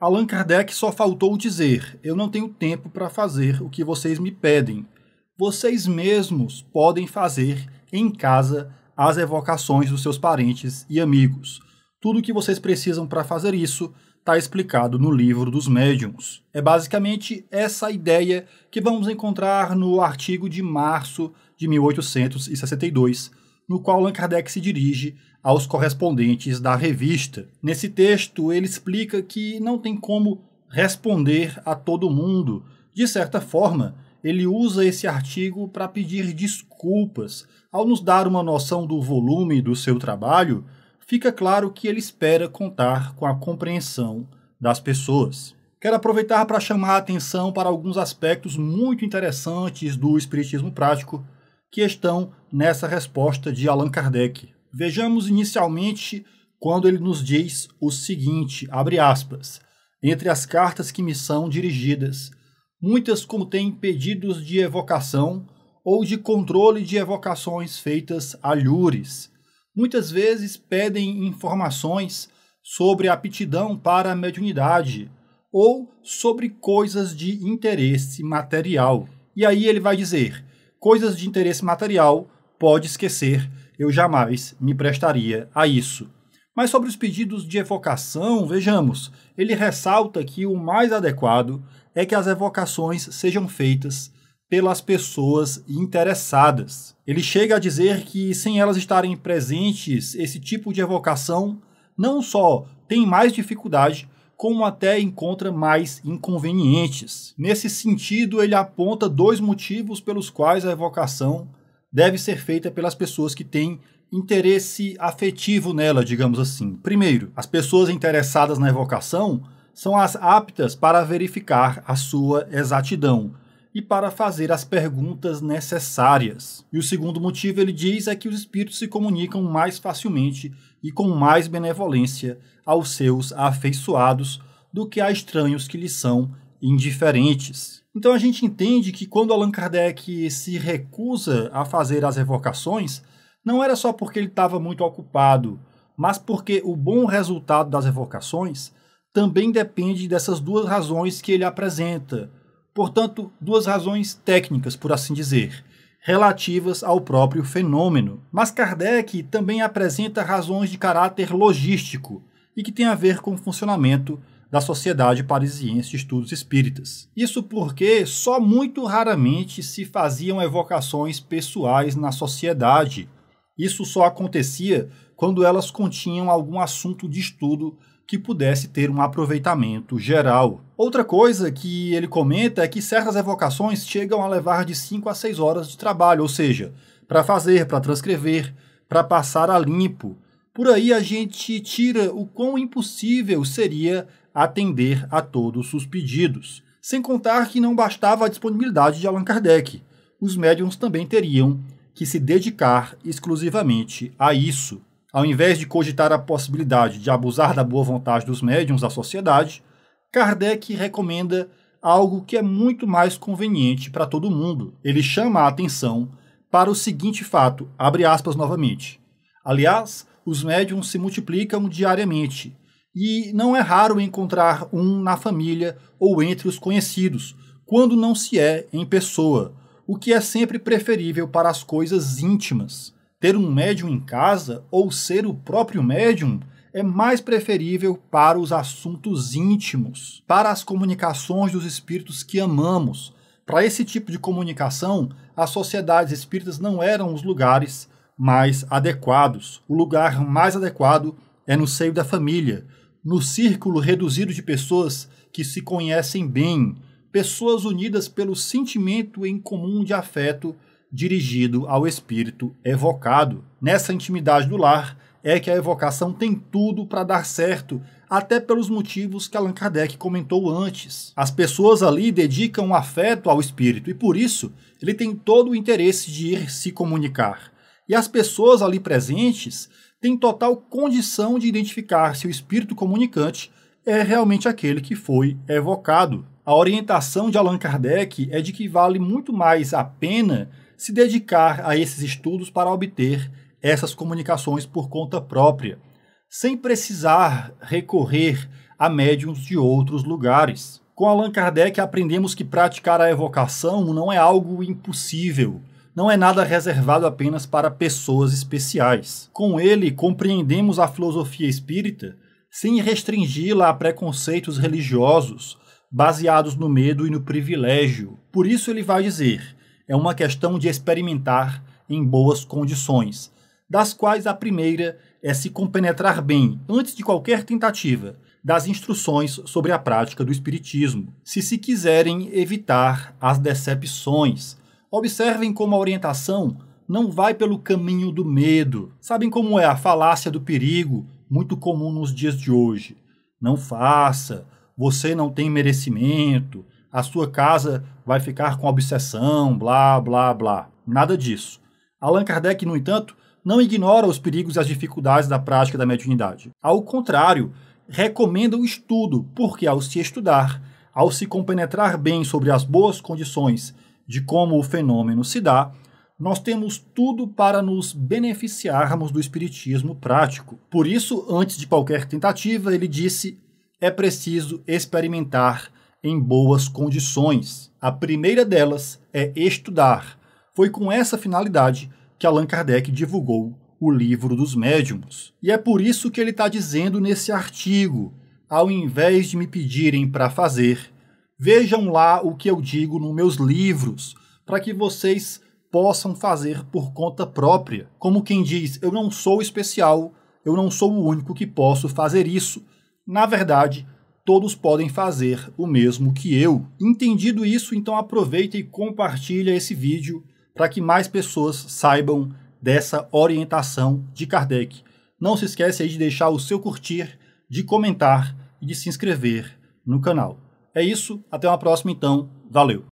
Allan Kardec só faltou dizer: Eu não tenho tempo para fazer o que vocês me pedem. Vocês mesmos podem fazer em casa as evocações dos seus parentes e amigos. Tudo o que vocês precisam para fazer isso está explicado no livro dos médiums. É basicamente essa ideia que vamos encontrar no artigo de março de 1862 no qual Allan Kardec se dirige aos correspondentes da revista. Nesse texto, ele explica que não tem como responder a todo mundo. De certa forma, ele usa esse artigo para pedir desculpas. Ao nos dar uma noção do volume do seu trabalho, fica claro que ele espera contar com a compreensão das pessoas. Quero aproveitar para chamar a atenção para alguns aspectos muito interessantes do Espiritismo Prático que estão nessa resposta de Allan Kardec. Vejamos inicialmente quando ele nos diz o seguinte, abre aspas, entre as cartas que me são dirigidas, muitas contêm pedidos de evocação ou de controle de evocações feitas a Lures. Muitas vezes pedem informações sobre aptidão para a mediunidade ou sobre coisas de interesse material. E aí ele vai dizer: coisas de interesse material, pode esquecer, eu jamais me prestaria a isso. Mas sobre os pedidos de evocação, vejamos, ele ressalta que o mais adequado é que as evocações sejam feitas pelas pessoas interessadas. Ele chega a dizer que, sem elas estarem presentes, esse tipo de evocação não só tem mais dificuldade, como até encontra mais inconvenientes. Nesse sentido, ele aponta dois motivos pelos quais a evocação deve ser feita pelas pessoas que têm interesse afetivo nela, digamos assim. Primeiro, as pessoas interessadas na evocação são as aptas para verificar a sua exatidão e para fazer as perguntas necessárias. E o segundo motivo, ele diz, é que os espíritos se comunicam mais facilmente e com mais benevolência aos seus afeiçoados do que a estranhos que lhes são indiferentes. Então a gente entende que quando Allan Kardec se recusa a fazer as evocações, não era só porque ele estava muito ocupado, mas porque o bom resultado das evocações também depende dessas duas razões que ele apresenta. Portanto, duas razões técnicas, por assim dizer relativas ao próprio fenômeno. Mas Kardec também apresenta razões de caráter logístico e que têm a ver com o funcionamento da Sociedade Parisiense de Estudos Espíritas. Isso porque só muito raramente se faziam evocações pessoais na sociedade. Isso só acontecia quando elas continham algum assunto de estudo que pudesse ter um aproveitamento geral. Outra coisa que ele comenta é que certas evocações chegam a levar de 5 a 6 horas de trabalho, ou seja, para fazer, para transcrever, para passar a limpo. Por aí a gente tira o quão impossível seria atender a todos os pedidos. Sem contar que não bastava a disponibilidade de Allan Kardec. Os médiums também teriam que se dedicar exclusivamente a isso. Ao invés de cogitar a possibilidade de abusar da boa vontade dos médiums da sociedade, Kardec recomenda algo que é muito mais conveniente para todo mundo. Ele chama a atenção para o seguinte fato, abre aspas novamente. Aliás, os médiums se multiplicam diariamente e não é raro encontrar um na família ou entre os conhecidos, quando não se é em pessoa, o que é sempre preferível para as coisas íntimas. Ter um médium em casa ou ser o próprio médium é mais preferível para os assuntos íntimos, para as comunicações dos espíritos que amamos. Para esse tipo de comunicação, as sociedades espíritas não eram os lugares mais adequados. O lugar mais adequado é no seio da família, no círculo reduzido de pessoas que se conhecem bem, pessoas unidas pelo sentimento em comum de afeto dirigido ao espírito evocado. Nessa intimidade do lar é que a evocação tem tudo para dar certo, até pelos motivos que Allan Kardec comentou antes. As pessoas ali dedicam afeto ao espírito e por isso ele tem todo o interesse de ir se comunicar. E as pessoas ali presentes têm total condição de identificar se o espírito comunicante é realmente aquele que foi evocado. A orientação de Allan Kardec é de que vale muito mais a pena se dedicar a esses estudos para obter essas comunicações por conta própria, sem precisar recorrer a médiums de outros lugares. Com Allan Kardec aprendemos que praticar a evocação não é algo impossível, não é nada reservado apenas para pessoas especiais. Com ele, compreendemos a filosofia espírita sem restringi-la a preconceitos religiosos baseados no medo e no privilégio. Por isso, ele vai dizer é uma questão de experimentar em boas condições, das quais a primeira é se compenetrar bem, antes de qualquer tentativa, das instruções sobre a prática do Espiritismo, se se quiserem evitar as decepções. Observem como a orientação não vai pelo caminho do medo. Sabem como é a falácia do perigo, muito comum nos dias de hoje. Não faça, você não tem merecimento, a sua casa vai ficar com obsessão, blá, blá, blá. Nada disso. Allan Kardec, no entanto, não ignora os perigos e as dificuldades da prática da mediunidade. Ao contrário, recomenda o estudo, porque ao se estudar, ao se compenetrar bem sobre as boas condições de como o fenômeno se dá, nós temos tudo para nos beneficiarmos do espiritismo prático. Por isso, antes de qualquer tentativa, ele disse: é preciso experimentar em boas condições. A primeira delas é estudar. Foi com essa finalidade que Allan Kardec divulgou o livro dos médiums. E é por isso que ele está dizendo nesse artigo: ao invés de me pedirem para fazer, vejam lá o que eu digo nos meus livros, para que vocês possam fazer por conta própria. Como quem diz, eu não sou especial, eu não sou o único que posso fazer isso. Na verdade, todos podem fazer o mesmo que eu. Entendido isso, então aproveita e compartilha esse vídeo para que mais pessoas saibam dessa orientação de Kardec. Não se esquece aí de deixar o seu curtir, de comentar e de se inscrever no canal. É isso, até uma próxima então. Valeu!